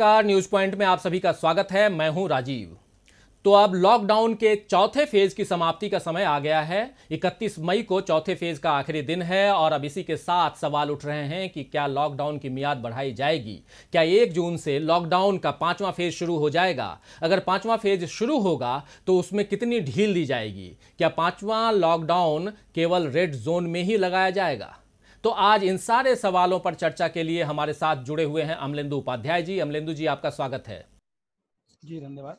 नमस्कार news point में आप सभी का स्वागत है मैं हूं राजीव तो अब लॉकडाउन के चौथे फेज की समाप्ति का समय आ गया है 31 मई को चौथे फेज का आखिरी दिन है और अब इसी के साथ सवाल उठ रहे हैं कि क्या लॉकडाउन की मियाद बढ़ाई जाएगी क्या एक जून से लॉकडाउन का पांचवा फेज शुरू हो जाएगा अगर पांचवा फेज शुरू होगा तो उसमें कितनी ढील दी जाएगी क्या पांचवा लॉकडाउन केवल रेड जोन में ही लगाया जाएगा तो आज इन सारे सवालों पर चर्चा के लिए हमारे साथ जुड़े हुए हैं अमलेंदु उपाध्याय जी अमलेंदु जी आपका स्वागत है जी धन्यवाद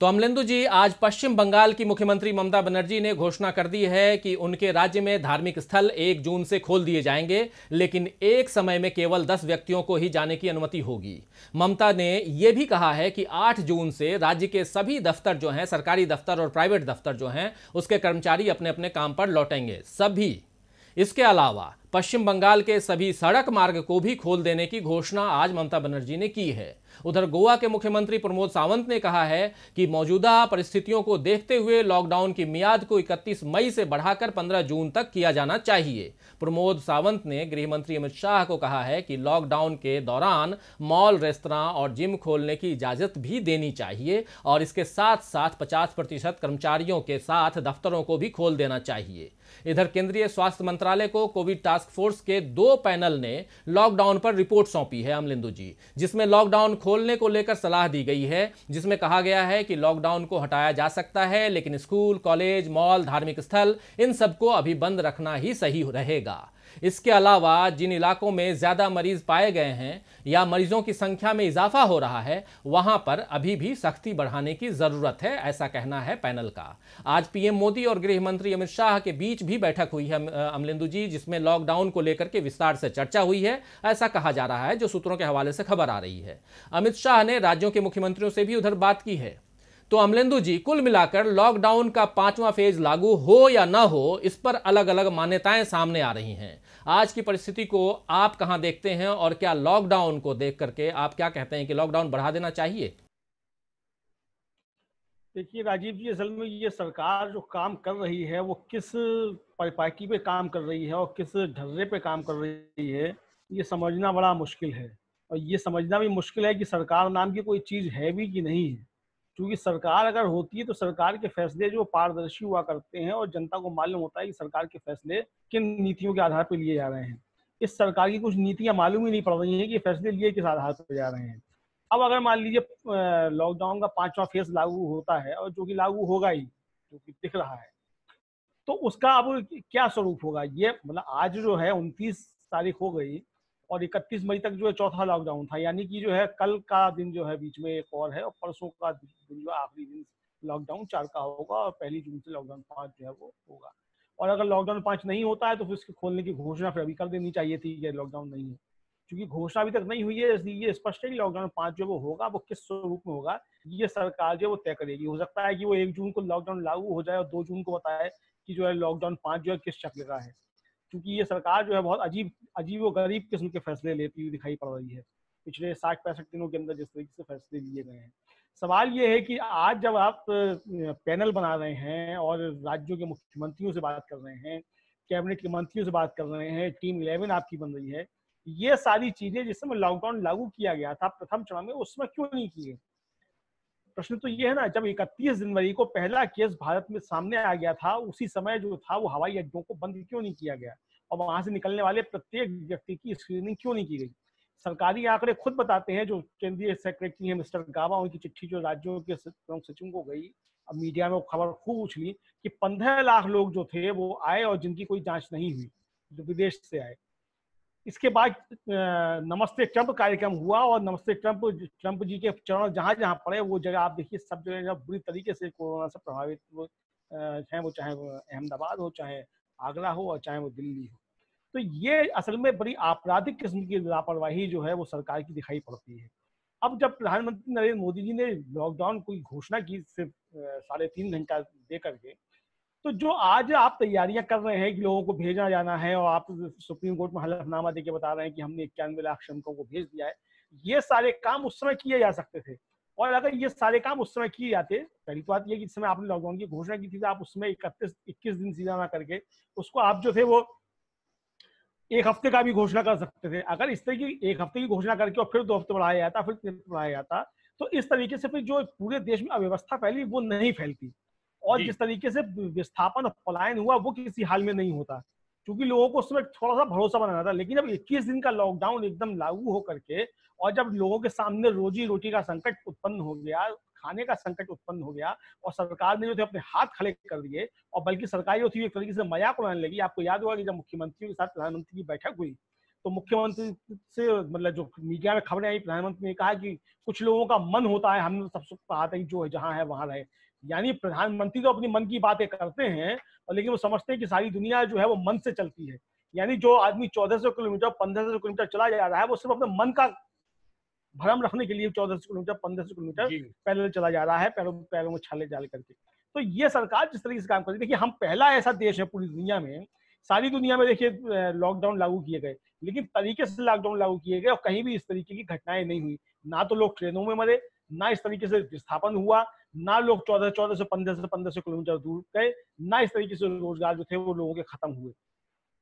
तो अमलेंदु जी आज पश्चिम बंगाल की मुख्यमंत्री ममता बनर्जी ने घोषणा कर दी है कि उनके राज्य में धार्मिक स्थल एक जून से खोल दिए जाएंगे लेकिन एक समय में केवल दस व्यक्तियों को ही जाने की अनुमति होगी ममता ने यह भी कहा है कि आठ जून से राज्य के सभी दफ्तर जो हैं सरकारी दफ्तर और प्राइवेट दफ्तर जो हैं उसके कर्मचारी अपने अपने काम पर लौटेंगे सभी इसके अलावा पश्चिम बंगाल के सभी सड़क मार्ग को भी खोल देने की घोषणा आज ममता बनर्जी ने की है उधर गोवा के मुख्यमंत्री प्रमोद सावंत ने कहा है कि मौजूदा परिस्थितियों को देखते हुए लॉकडाउन की मियाद को 31 मई से बढ़ाकर 15 जून तक किया जाना चाहिए प्रमोद सावंत ने गृह मंत्री अमित शाह को कहा है कि लॉकडाउन के दौरान मॉल रेस्तरा और जिम खोलने की इजाजत भी देनी चाहिए और इसके साथ साथ पचास प्रतिशत कर्मचारियों के साथ दफ्तरों को भी खोल देना चाहिए इधर केंद्रीय स्वास्थ्य मंत्रालय को कोविड टास्क फोर्स के दो पैनल ने लॉकडाउन पर रिपोर्ट सौंपी है अमलिंदू जी जिसमें लॉकडाउन खोलने को लेकर सलाह दी गई है जिसमें कहा गया है कि लॉकडाउन को हटाया जा सकता है लेकिन स्कूल कॉलेज मॉल धार्मिक स्थल इन सबको अभी बंद रखना ही सही रहेगा इसके अलावा जिन इलाकों में ज़्यादा मरीज पाए गए हैं या मरीजों की संख्या में इजाफा हो रहा है वहां पर अभी भी सख्ती बढ़ाने की ज़रूरत है ऐसा कहना है पैनल का आज पीएम मोदी और गृह मंत्री अमित शाह के बीच भी बैठक हुई है अमलिंदू जी जिसमें लॉकडाउन को लेकर के विस्तार से चर्चा हुई है ऐसा कहा जा रहा है जो सूत्रों के हवाले से खबर आ रही है अमित शाह ने राज्यों के मुख्यमंत्रियों से भी उधर बात की है तो अमलेंदु जी कुल मिलाकर लॉकडाउन का पांचवा फेज लागू हो या ना हो इस पर अलग अलग मान्यताएं सामने आ रही हैं आज की परिस्थिति को आप कहाँ देखते हैं और क्या लॉकडाउन को देख करके आप क्या कहते हैं कि लॉकडाउन बढ़ा देना चाहिए देखिए राजीव जी असल में ये सरकार जो काम कर रही है वो किस परिपाटी पे काम कर रही है और किस ढर्रे पे काम कर रही है ये समझना बड़ा मुश्किल है और ये समझना भी मुश्किल है कि सरकार नाम की कोई चीज़ है भी कि नहीं है क्योंकि सरकार अगर होती है तो सरकार के फैसले जो पारदर्शी हुआ करते हैं और जनता को मालूम होता है कि सरकार के फैसले किन नीतियों के आधार पर लिए जा रहे हैं इस सरकार की कुछ नीतियां मालूम ही नहीं पड़ रही हैं कि फैसले लिए किस आधार पर जा रहे हैं अब अगर मान लीजिए लॉकडाउन का पांचवा फेज लागू होता है और जो कि लागू होगा ही जो कि दिख रहा है तो उसका अब क्या स्वरूप होगा ये मतलब आज जो है उनतीस तारीख हो गई और 31 मई तक जो है चौथा लॉकडाउन था यानी कि जो है कल का दिन जो है बीच में एक और है और परसों का दिन जो आखिरी दिन लॉकडाउन चार का होगा और पहली जून से लॉकडाउन पाँच जो है वो होगा और अगर लॉकडाउन पाँच नहीं होता है तो फिर उसके खोलने की घोषणा फिर अभी कर देनी चाहिए थी कि लॉकडाउन नहीं है क्योंकि घोषणा अभी तक नहीं हुई है इसलिए स्पष्ट है कि लॉकडाउन पाँच जो वो होगा वो किस स्वरूप में होगा ये सरकार जो है वो तय करेगी हो सकता है कि वो एक जून को लॉकडाउन लागू हो जाए और दो जून को बताए कि जो है लॉकडाउन पाँच जो है किस शक्ल का है क्योंकि ये सरकार जो है बहुत अजीब अजीब व गरीब किस्म के फैसले लेती हुई दिखाई पड़ रही है पिछले साठ पैंसठ दिनों के अंदर जिस तरीके से फैसले लिए गए हैं सवाल ये है कि आज जब आप पैनल बना रहे हैं और राज्यों के मुख्यमंत्रियों से बात कर रहे हैं कैबिनेट के मंत्रियों से बात कर रहे हैं टीम इलेवन आपकी बन रही है ये सारी चीजें जिस समय लॉकडाउन लागू किया गया था प्रथम चरण में उसमें क्यों नहीं किए प्रश्न तो ये है ना जब 31 जनवरी को पहला केस भारत में सामने आ गया था उसी समय जो था वो हवाई अड्डों को बंद क्यों नहीं किया गया और वहां से निकलने वाले प्रत्येक व्यक्ति की स्क्रीनिंग क्यों नहीं की गई सरकारी आंकड़े खुद बताते हैं जो केंद्रीय सेक्रेटरी है मिस्टर गावा उनकी चिट्ठी जो राज्यों के प्रमुख सचिव को गई अब मीडिया में खबर खूब उछली कि पंद्रह लाख लोग जो थे वो आए और जिनकी कोई जांच नहीं हुई जो विदेश से आए इसके बाद नमस्ते ट्रंप कार्यक्रम हुआ और नमस्ते ट्रंप ट्रंप जी के चरण जहां जहां पड़े वो जगह आप देखिए सब जगह बुरी तरीके से कोरोना से प्रभावित वो चाहे वो चाहे अहमदाबाद हो चाहे आगरा हो और चाहे वो दिल्ली हो तो ये असल में बड़ी आपराधिक किस्म की लापरवाही जो है वो सरकार की दिखाई पड़ती है अब जब प्रधानमंत्री नरेंद्र मोदी जी ने लॉकडाउन की घोषणा की सिर्फ साढ़े तीन घंटा दे करके तो जो आज आप तैयारियां कर रहे हैं कि लोगों को भेजा जाना है और आप सुप्रीम कोर्ट में हलफनामा देके बता रहे हैं कि हमने इक्यानवे लाख श्रमिकों को भेज दिया है ये सारे काम उस समय किए जा सकते थे और अगर ये सारे काम उस समय किए जाते पहली तो बात यह कि समय आपने लॉकडाउन की घोषणा की थी तो आप उसमें इकतीस इक्कीस दिन सीधा ना करके उसको आप जो थे वो एक हफ्ते का भी घोषणा कर सकते थे अगर इस तरह की एक हफ्ते की घोषणा करके और फिर दो हफ्ते बढ़ाया जाता फिर तीन हफ्ते बढ़ाया जाता तो इस तरीके से फिर जो पूरे देश में अव्यवस्था फैली वो नहीं फैलती और जिस तरीके से विस्थापन पलायन हुआ वो किसी हाल में नहीं होता क्योंकि लोगों को उसमें थोड़ा सा भरोसा बनाना था लेकिन जब 21 दिन का लॉकडाउन एकदम लागू हो करके और जब लोगों के सामने रोजी रोटी का संकट उत्पन्न हो गया खाने का संकट उत्पन्न हो गया और सरकार ने जो थे अपने हाथ खड़े कर दिए और बल्कि सरकार जो थी एक तरीके से मजाक उड़ाने लगी आपको याद होगा कि जब मुख्यमंत्री के साथ प्रधानमंत्री की बैठक हुई तो मुख्यमंत्री से मतलब जो मीडिया में खबरें आई प्रधानमंत्री ने कहा कि कुछ लोगों का मन होता है हमने तो सबसे कहा था कि जो जहाँ है वहां रहे यानी प्रधानमंत्री तो अपनी मन की बातें करते हैं और लेकिन वो समझते हैं कि सारी दुनिया जो है वो मन से चलती है यानी जो आदमी 1400 किलोमीटर 1500 किलोमीटर चला जा रहा है वो सिर्फ अपने मन का भ्रम रखने के लिए 1400 किलोमीटर 1500 किलोमीटर पैदल चला जा रहा है पैरों पैरों में छाले जाले करके तो ये सरकार जिस तरीके से काम करती है देखिए हम पहला ऐसा देश है पूरी दुनिया में सारी दुनिया में देखिए लॉकडाउन लागू किए गए लेकिन तरीके से लॉकडाउन लागू किए गए और कहीं भी इस तरीके की घटनाएं नहीं हुई ना तो लोग ट्रेनों में मरे ना इस तरीके से विस्थापन हुआ ना लोग चौदह चौदह से पंद्रह से पंद्रह सौ किलोमीटर दूर गए ना इस तरीके से रोजगार जो थे वो लोगों के खत्म हुए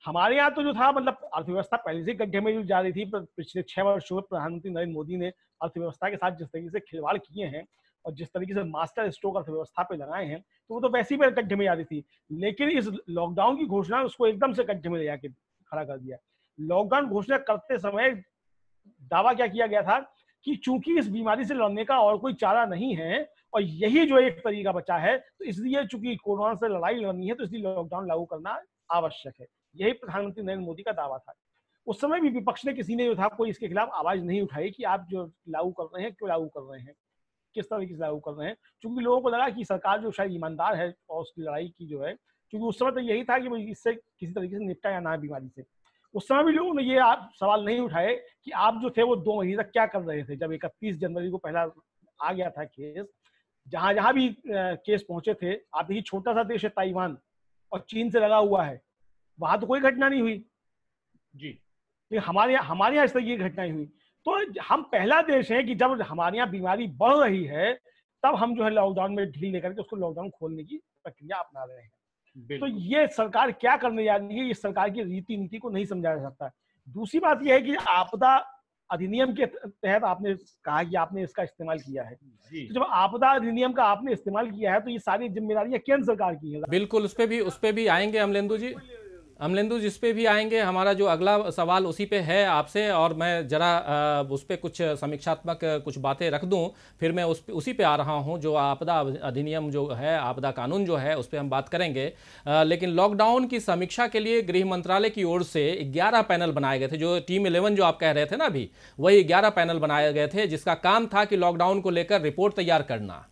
हमारे यहाँ तो जो था मतलब अर्थव्यवस्था पहले से गड्ढे में जा रही थी पिछले छह वर्षों में प्रधानमंत्री नरेंद्र मोदी ने अर्थव्यवस्था के साथ जिस तरीके से खिलवाड़ किए हैं और जिस तरीके से मास्टर स्ट्रोक अर्थव्यवस्था पे लगाए हैं तो वो तो वैसे ही गड्ढे में जा रही थी लेकिन इस लॉकडाउन की घोषणा उसको एकदम से गड्ढे में ले जाके खड़ा कर दिया लॉकडाउन घोषणा करते समय दावा क्या किया गया था कि चूंकि इस बीमारी से लड़ने का और कोई चारा नहीं है और यही जो एक तरीका बचा है तो इसलिए चूंकि कोरोना से लड़ाई लड़नी है तो इसलिए लॉकडाउन लागू करना आवश्यक है यही प्रधानमंत्री नरेंद्र मोदी का दावा था उस समय भी विपक्ष ने किसी ने जो था कोई इसके खिलाफ आवाज नहीं उठाई कि आप जो लागू कर रहे हैं क्यों लागू कर रहे हैं किस तरीके से लागू कर रहे हैं क्योंकि लोगों को लगा कि सरकार जो शायद ईमानदार है और उसकी लड़ाई की जो है क्योंकि उस समय तो यही था कि इससे किसी तरीके से निपटा या ना बीमारी से उस समय भी लोगों ने ये आप सवाल नहीं उठाए कि आप जो थे वो दो महीने तक क्या कर रहे थे जब इकतीस जनवरी को पहला आ गया था केस जहां जहां भी केस पहुंचे थे आप देखिए छोटा सा देश है ताइवान और चीन से लगा हुआ है वहां तो कोई घटना नहीं हुई जी हमारे हमारे यहाँ इस तरह की घटनाएं हुई तो हम पहला देश है कि जब हमारे यहाँ बीमारी बढ़ रही है तब हम जो है लॉकडाउन में ढील लेकर के उसको लॉकडाउन खोलने की प्रक्रिया अपना रहे हैं तो ये सरकार क्या करने जा रही है ये सरकार की रीति नीति को नहीं समझाया जा सकता दूसरी बात यह है कि आपदा अधिनियम के तहत आपने कहा कि आपने इसका इस्तेमाल किया है तो जब आपदा अधिनियम का आपने इस्तेमाल किया है तो ये सारी जिम्मेदारियां केंद्र सरकार की है बिल्कुल उस पर भी उस पर भी आएंगे अमलेंदु जी अमलेंदु जिस पे भी आएंगे हमारा जो अगला सवाल उसी पे है आपसे और मैं ज़रा उस पर कुछ समीक्षात्मक कुछ बातें रख दूं फिर मैं उस उसी पे आ रहा हूं जो आपदा अधिनियम जो है आपदा कानून जो है उस पर हम बात करेंगे लेकिन लॉकडाउन की समीक्षा के लिए गृह मंत्रालय की ओर से ग्यारह पैनल बनाए गए थे जो टीम इलेवन जो आप कह रहे थे ना अभी वही ग्यारह पैनल बनाए गए थे जिसका काम था कि लॉकडाउन को लेकर रिपोर्ट तैयार करना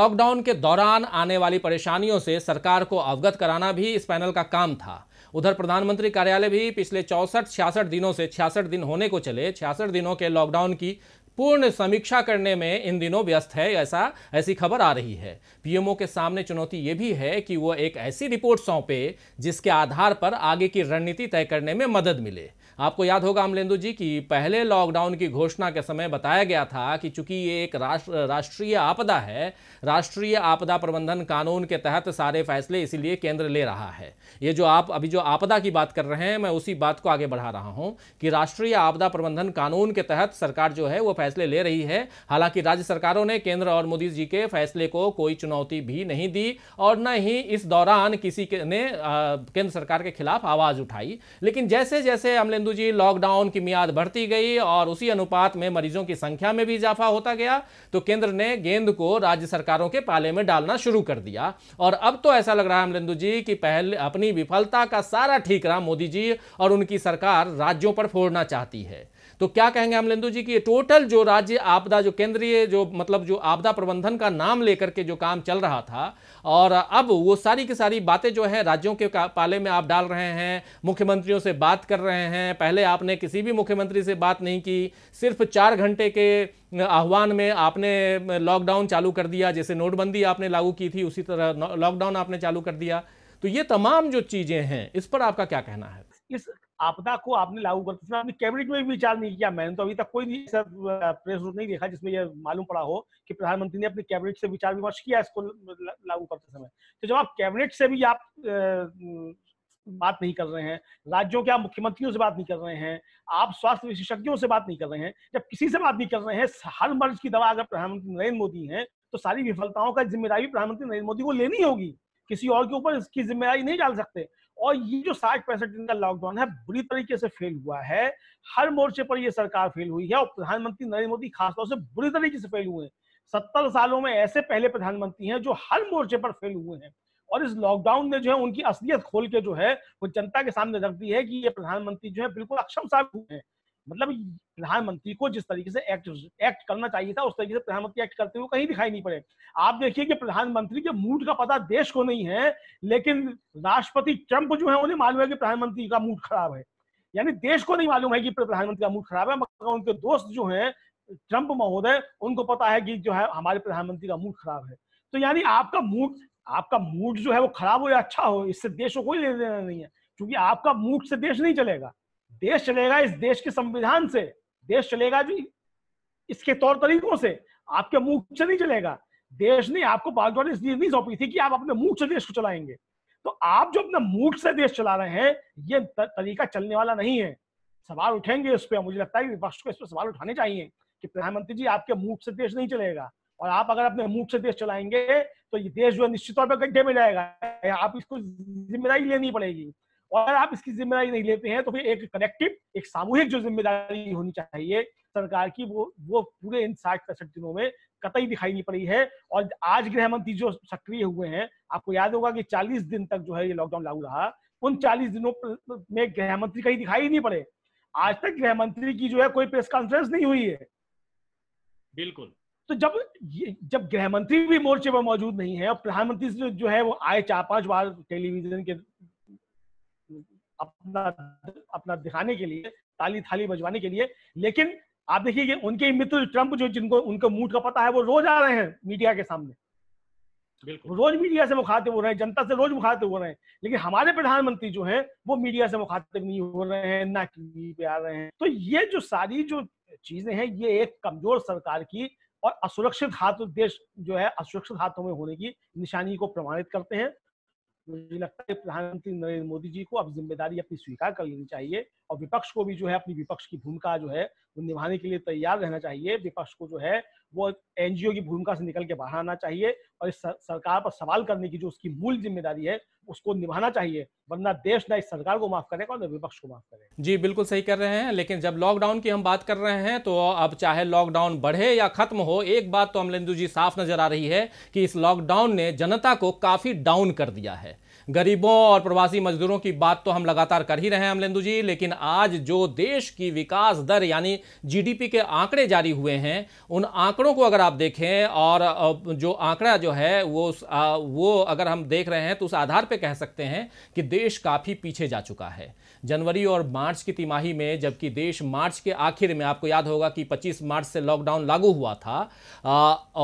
लॉकडाउन के दौरान आने वाली परेशानियों से सरकार को अवगत कराना भी इस पैनल का काम था उधर प्रधानमंत्री कार्यालय भी पिछले चौसठ छियासठ दिनों से छियासठ दिन होने को चले छियासठ दिनों के लॉकडाउन की पूर्ण समीक्षा करने में इन दिनों व्यस्त है ऐसा ऐसी खबर आ रही है पीएमओ के सामने चुनौती ये भी है कि वो एक ऐसी रिपोर्ट सौंपे जिसके आधार पर आगे की रणनीति तय करने में मदद मिले आपको याद होगा अमलेंदु जी की पहले लॉकडाउन की घोषणा के समय बताया गया था कि चूंकि ये एक राष्ट्र राष्ट्रीय आपदा है राष्ट्रीय आपदा प्रबंधन कानून के तहत सारे फैसले इसीलिए केंद्र ले रहा है ये जो आप अभी जो आपदा की बात कर रहे हैं मैं उसी बात को आगे बढ़ा रहा हूँ कि राष्ट्रीय आपदा प्रबंधन कानून के तहत सरकार जो है वो फैसले ले रही है हालांकि राज्य सरकारों ने केंद्र और मोदी जी के फैसले को कोई चुनौती भी नहीं दी और न ही इस दौरान किसी ने केंद्र सरकार के खिलाफ आवाज उठाई लेकिन जैसे जैसे अमलेंदु बिंदु जी लॉकडाउन की मियाद बढ़ती गई और उसी अनुपात में मरीजों की संख्या में भी इजाफा होता गया तो केंद्र ने गेंद को राज्य सरकारों के पाले में डालना शुरू कर दिया और अब तो ऐसा लग रहा है अमलेंदु जी कि पहले अपनी विफलता का सारा ठीकरा मोदी जी और उनकी सरकार राज्यों पर फोड़ना चाहती है तो क्या कहेंगे हम लिंदू जी कि टोटल जो राज्य आपदा जो केंद्रीय जो मतलब जो आपदा प्रबंधन का नाम लेकर के जो काम चल रहा था और अब वो सारी की सारी बातें जो है राज्यों के पाले में आप डाल रहे हैं मुख्यमंत्रियों से बात कर रहे हैं पहले आपने किसी भी मुख्यमंत्री से बात नहीं की सिर्फ चार घंटे के आह्वान में आपने लॉकडाउन चालू कर दिया जैसे नोटबंदी आपने लागू की थी उसी तरह लॉकडाउन आपने चालू कर दिया तो ये तमाम जो चीज़ें हैं इस पर आपका क्या कहना है इस आपदा को आपने लागू करते फिर आपने कैबिनेट में भी विचार नहीं किया मैंने तो अभी तक कोई ऐसा प्रेस रूट नहीं देखा जिसमें यह मालूम पड़ा हो कि प्रधानमंत्री ने अपने कैबिनेट से विचार विमर्श किया इसको लागू करते समय तो जब आप कैबिनेट से भी आप बात नहीं कर रहे हैं राज्यों के आप मुख्यमंत्रियों से बात नहीं कर रहे हैं आप स्वास्थ्य विशेषज्ञों से बात नहीं कर रहे हैं जब किसी से बात नहीं कर रहे हैं हर मर्ज की दवा अगर प्रधानमंत्री नरेंद्र मोदी हैं तो सारी विफलताओं का जिम्मेदारी प्रधानमंत्री नरेंद्र मोदी को लेनी होगी किसी और के ऊपर इसकी जिम्मेदारी नहीं डाल सकते और ये जो साठ पैंसठ दिन का लॉकडाउन है बुरी तरीके से फेल हुआ है हर मोर्चे पर यह सरकार फेल हुई है और प्रधानमंत्री नरेंद्र मोदी खासतौर से बुरी तरीके से फेल हुए हैं सत्तर सालों में ऐसे पहले प्रधानमंत्री हैं जो हर मोर्चे पर फेल हुए हैं और इस लॉकडाउन ने जो है उनकी असलियत खोल के जो है वो जनता के सामने रख दी है कि ये प्रधानमंत्री जो है बिल्कुल अक्षम साबित हुए हैं मतलब प्रधानमंत्री को जिस तरीके से एक्ट एक्ट करना चाहिए था उस तरीके से प्रधानमंत्री एक्ट करते हुए कहीं दिखाई नहीं पड़े आप देखिए कि प्रधानमंत्री के मूड का पता देश को नहीं है लेकिन राष्ट्रपति ट्रंप जो है उन्हें मालूम है कि प्रधानमंत्री का मूड खराब है यानी देश को नहीं मालूम है कि प्रधानमंत्री का मूड खराब है मगर उनके दोस्त जो है ट्रंप महोदय उनको पता है कि जो है हमारे प्रधानमंत्री का मूड खराब है तो यानी आपका मूड आपका मूड जो है वो खराब हो या अच्छा हो इससे देश को कोई लेना नहीं है क्योंकि आपका मूड से देश नहीं चलेगा देश चलेगा इस देश के संविधान से देश चलेगा जी इसके तौर तरीकों से आपके मुख से नहीं चलेगा देश ने आपको बागडोर नहीं सौंपी थी कि आप अपने मुख से देश को चलाएंगे तो आप जो अपने मुख से देश चला रहे हैं ये तरीका चलने वाला नहीं है सवाल उठेंगे इस पर मुझे लगता है कि विपक्ष को इस पर सवाल उठाने चाहिए कि प्रधानमंत्री जी आपके मुख से देश नहीं चलेगा और आप अगर अपने मुख से देश चलाएंगे तो ये देश जो है निश्चित तौर पर गड्ढे में जाएगा आप इसको जिम्मेदारी लेनी पड़ेगी और अगर आप इसकी जिम्मेदारी नहीं लेते हैं तो फिर एक कलेक्टिव एक सामूहिक जो जिम्मेदारी होनी चाहिए सरकार की वो वो पूरे इन साठ पैंसठ दिनों में कतई दिखाई नहीं पड़ी है और आज गृह मंत्री जो सक्रिय हुए हैं आपको याद होगा कि चालीस दिन तक जो है ये लॉकडाउन लागू रहा उन चालीस दिनों में गृह मंत्री कहीं दिखाई नहीं पड़े आज तक गृह मंत्री की जो है कोई प्रेस कॉन्फ्रेंस नहीं हुई है बिल्कुल तो जब जब गृह मंत्री भी मोर्चे पर मौजूद नहीं है और प्रधानमंत्री जो है वो आए चार पांच बार टेलीविजन के अपना अपना दिखाने के लिए ताली थाली बजवाने के लिए लेकिन आप देखिए उनके मित्र ट्रंप जो जिनको उनका मूड का पता है वो रोज आ रहे हैं मीडिया के सामने बिल्कुल रोज मीडिया से मुखातिब हो रहे हैं जनता से रोज मुखातिब हो रहे हैं लेकिन हमारे प्रधानमंत्री जो हैं वो मीडिया से मुखातिब नहीं हो रहे हैं ना टीवी पे आ रहे हैं तो ये जो सारी जो चीजें हैं ये एक कमजोर सरकार की और असुरक्षित हाथ देश जो है असुरक्षित हाथों में होने की निशानी को प्रमाणित करते हैं मुझे लगता है प्रधानमंत्री नरेंद्र मोदी जी को अब जिम्मेदारी अपनी स्वीकार कर लेनी चाहिए और विपक्ष को भी जो है अपनी विपक्ष की भूमिका जो है निभाने के लिए तैयार रहना चाहिए विपक्ष को जो है वो एनजीओ की भूमिका से निकल के बाहर आना चाहिए और इस सरकार पर सवाल करने की जो उसकी मूल जिम्मेदारी है उसको निभाना चाहिए वरना देश ना इस सरकार को माफ करेगा और ना विपक्ष को माफ करेगा जी बिल्कुल सही कर रहे हैं लेकिन जब लॉकडाउन की हम बात कर रहे हैं तो अब चाहे लॉकडाउन बढ़े या खत्म हो एक बात तो अमलेंदु जी साफ नजर आ रही है कि इस लॉकडाउन ने जनता को काफी डाउन कर दिया है गरीबों और प्रवासी मजदूरों की बात तो हम लगातार कर ही रहे हैं अमलेंदु जी लेकिन आज जो देश की विकास दर यानी जीडीपी के आंकड़े जारी हुए हैं उन आंकड़ों को अगर आप देखें और जो आंकड़ा जो है वो वो अगर हम देख रहे हैं तो उस आधार पर कह सकते हैं कि देश काफ़ी पीछे जा चुका है जनवरी और मार्च की तिमाही में जबकि देश मार्च के आखिर में आपको याद होगा कि 25 मार्च से लॉकडाउन लागू हुआ था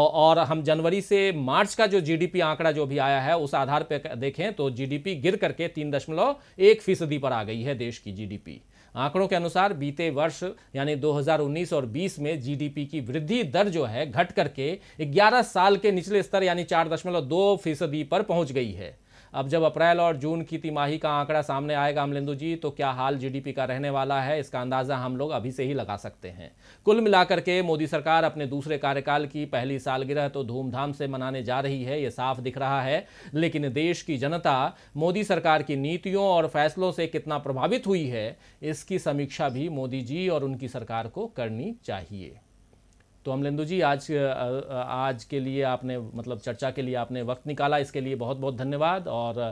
और हम जनवरी से मार्च का जो जीडीपी आंकड़ा जो भी आया है उस आधार पर देखें तो जीडीपी गिर करके तीन दशमलव एक फीसदी पर आ गई है देश की जीडीपी आंकड़ों के अनुसार बीते वर्ष यानी 2019 और 20 में जीडीपी की वृद्धि दर जो है घट करके 11 साल के निचले स्तर यानी चार दशमलव दो फीसदी पर पहुंच गई है अब जब अप्रैल और जून की तिमाही का आंकड़ा सामने आएगा अमलिंदू जी तो क्या हाल जीडीपी का रहने वाला है इसका अंदाज़ा हम लोग अभी से ही लगा सकते हैं कुल मिलाकर के मोदी सरकार अपने दूसरे कार्यकाल की पहली सालगिरह तो धूमधाम से मनाने जा रही है ये साफ दिख रहा है लेकिन देश की जनता मोदी सरकार की नीतियों और फैसलों से कितना प्रभावित हुई है इसकी समीक्षा भी मोदी जी और उनकी सरकार को करनी चाहिए तो अमलेंदु जी आज आज के लिए आपने मतलब चर्चा के लिए आपने वक्त निकाला इसके लिए बहुत बहुत धन्यवाद और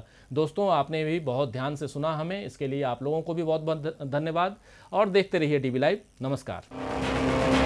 दोस्तों आपने भी बहुत ध्यान से सुना हमें इसके लिए आप लोगों को भी बहुत बहुत धन्यवाद और देखते रहिए डी लाइव नमस्कार